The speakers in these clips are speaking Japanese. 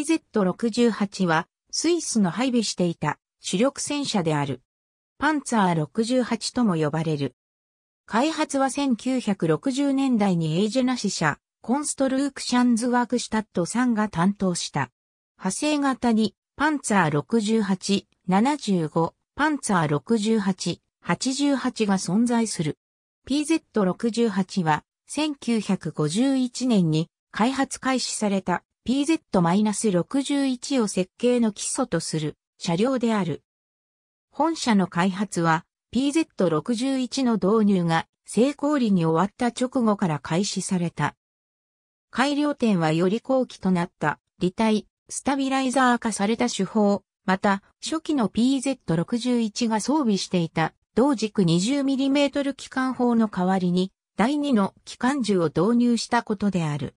Z68 はスイスの配備していた主力戦車である。パンツァー68とも呼ばれる。開発は1960年代にエージェナシ社、コンストルークシャンズワークシュタットさんが担当した。派生型に、パンツァー68、75、パンツァー68、88が存在する。PZ68 は1951年に開発開始された PZ-61 を設計の基礎とする車両である。本社の開発は PZ-61 の導入が成功裏に終わった直後から開始された。改良点はより後期となった、履帯、スタビライザー化された手法、また初期の PZ-61 が装備していた同軸 20mm 機関砲の代わりに第2の機関銃を導入したことである。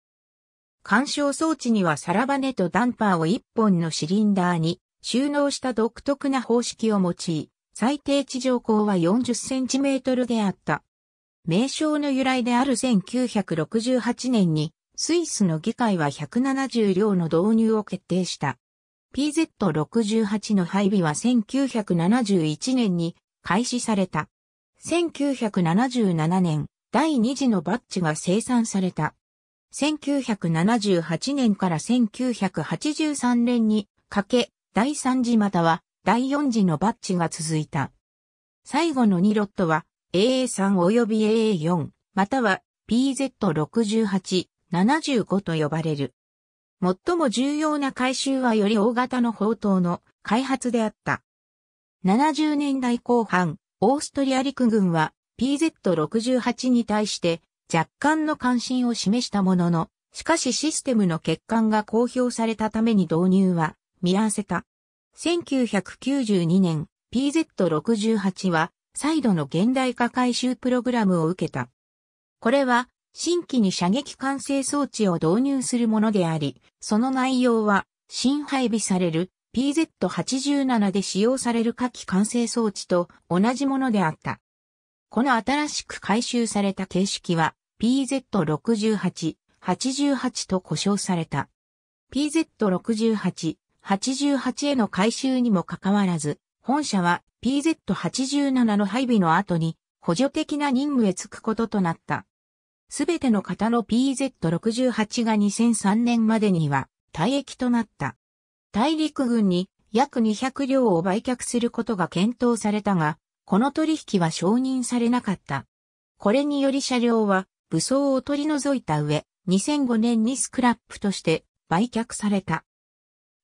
干渉装置にはサラバネとダンパーを1本のシリンダーに収納した独特な方式を用い、最低地上高は 40cm であった。名称の由来である1968年に、スイスの議会は170両の導入を決定した。PZ68 の配備は1971年に開始された。1977年、第2次のバッジが生産された。1978年から1983年にかけ、第3次または第4次のバッジが続いた。最後の2ロットは AA3 及び AA4 または PZ68、75と呼ばれる。最も重要な回収はより大型の砲塔の開発であった。70年代後半、オーストリア陸軍は PZ68 に対して若干の関心を示したものの、しかしシステムの欠陥が公表されたために導入は見合わせた。1992年 PZ68 は再度の現代化改修プログラムを受けた。これは新規に射撃管制装置を導入するものであり、その内容は新配備される PZ87 で使用される火器管制装置と同じものであった。この新しく改修された形式は PZ68、88と呼称された。PZ68、88への改修にもかかわらず、本社は PZ87 の配備の後に補助的な任務へ就くこととなった。すべての型の PZ68 が2003年までには退役となった。大陸軍に約200両を売却することが検討されたが、この取引は承認されなかった。これにより車両は武装を取り除いた上、2005年にスクラップとして売却された。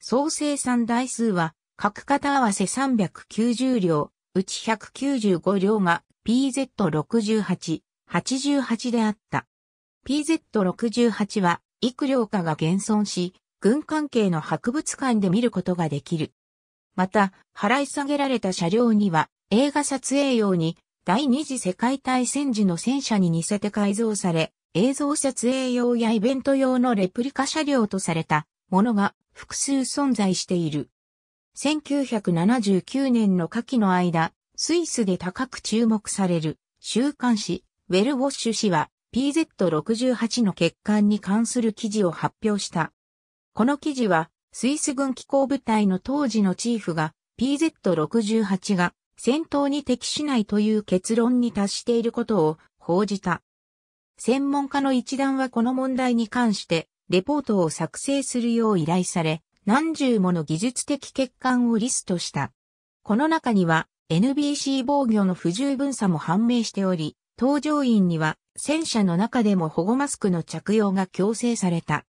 総生産台数は各型合わせ390両、うち195両が PZ68、88であった。PZ68 は幾両かが現存し、軍関係の博物館で見ることができる。また、払い下げられた車両には映画撮影用に第二次世界大戦時の戦車に似せて改造され、映像撮影用やイベント用のレプリカ車両とされたものが複数存在している。1979年の夏季の間、スイスで高く注目される週刊誌ウェルウォッシュ誌は PZ68 の欠陥に関する記事を発表した。この記事はスイス軍機構部隊の当時のチーフが PZ68 が戦闘に適しないという結論に達していることを報じた。専門家の一団はこの問題に関してレポートを作成するよう依頼され、何十もの技術的欠陥をリストした。この中には NBC 防御の不十分さも判明しており、搭乗員には戦車の中でも保護マスクの着用が強制された。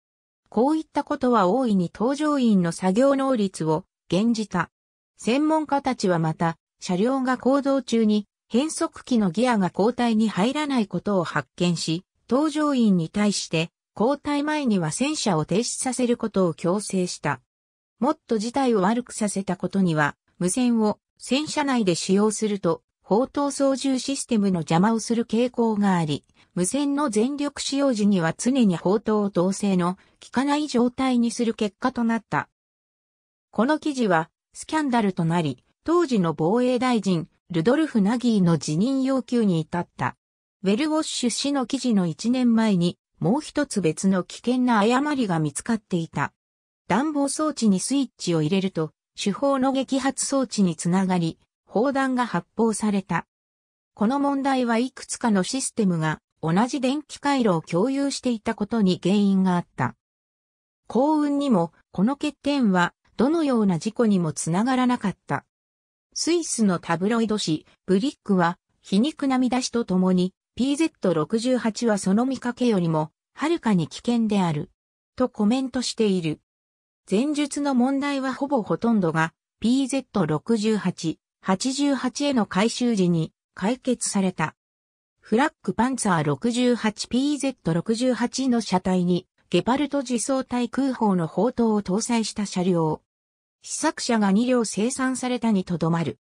こういったことは大いに搭乗員の作業能率を減じた。専門家たちはまた車両が行動中に変速機のギアが交代に入らないことを発見し、搭乗員に対して交代前には戦車を停止させることを強制した。もっと事態を悪くさせたことには、無線を戦車内で使用すると、砲塔操縦システムの邪魔をする傾向があり、無線の全力使用時には常に砲塔を統制の効かない状態にする結果となった。この記事はスキャンダルとなり、当時の防衛大臣、ルドルフ・ナギーの辞任要求に至った。ウェルウォッシュ氏の記事の1年前に、もう一つ別の危険な誤りが見つかっていた。暖房装置にスイッチを入れると、手法の撃発装置につながり、砲弾が発砲された。この問題はいくつかのシステムが同じ電気回路を共有していたことに原因があった。幸運にも、この欠点はどのような事故にもつながらなかった。スイスのタブロイド紙、ブリックは、皮肉な見出しとともに、PZ68 はその見かけよりも、はるかに危険である。とコメントしている。前述の問題はほぼほとんどが、PZ68、88への回収時に解決された。フラッグパンツァー 68PZ68 の車体に、ゲパルト自走対空砲の砲塔を搭載した車両。試作車が2両生産されたにとどまる。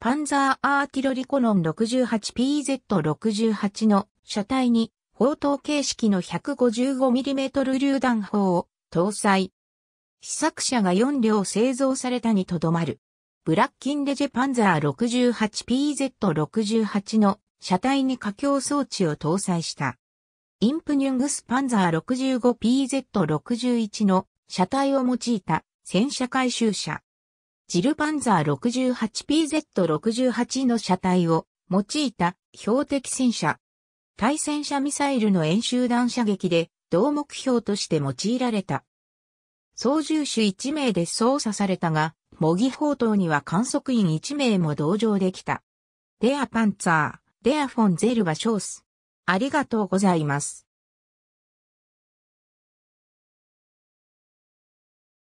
パンザーアーティロリコノン 68PZ68 の車体に砲塔形式の 155mm 榴弾砲を搭載。試作車が4両製造されたにとどまる。ブラッキンレジェパンザー 68PZ68 の車体に架橋装置を搭載した。インプニュングスパンザー 65PZ61 の車体を用いた戦車回収車。ジルパンザー 68PZ68 の車体を用いた標的戦車。対戦車ミサイルの演習弾射撃で同目標として用いられた。操縦手1名で操作されたが、模擬砲塔には観測員1名も同乗できた。デアパンツァー、デアフォンゼルバショース。ありがとうございます。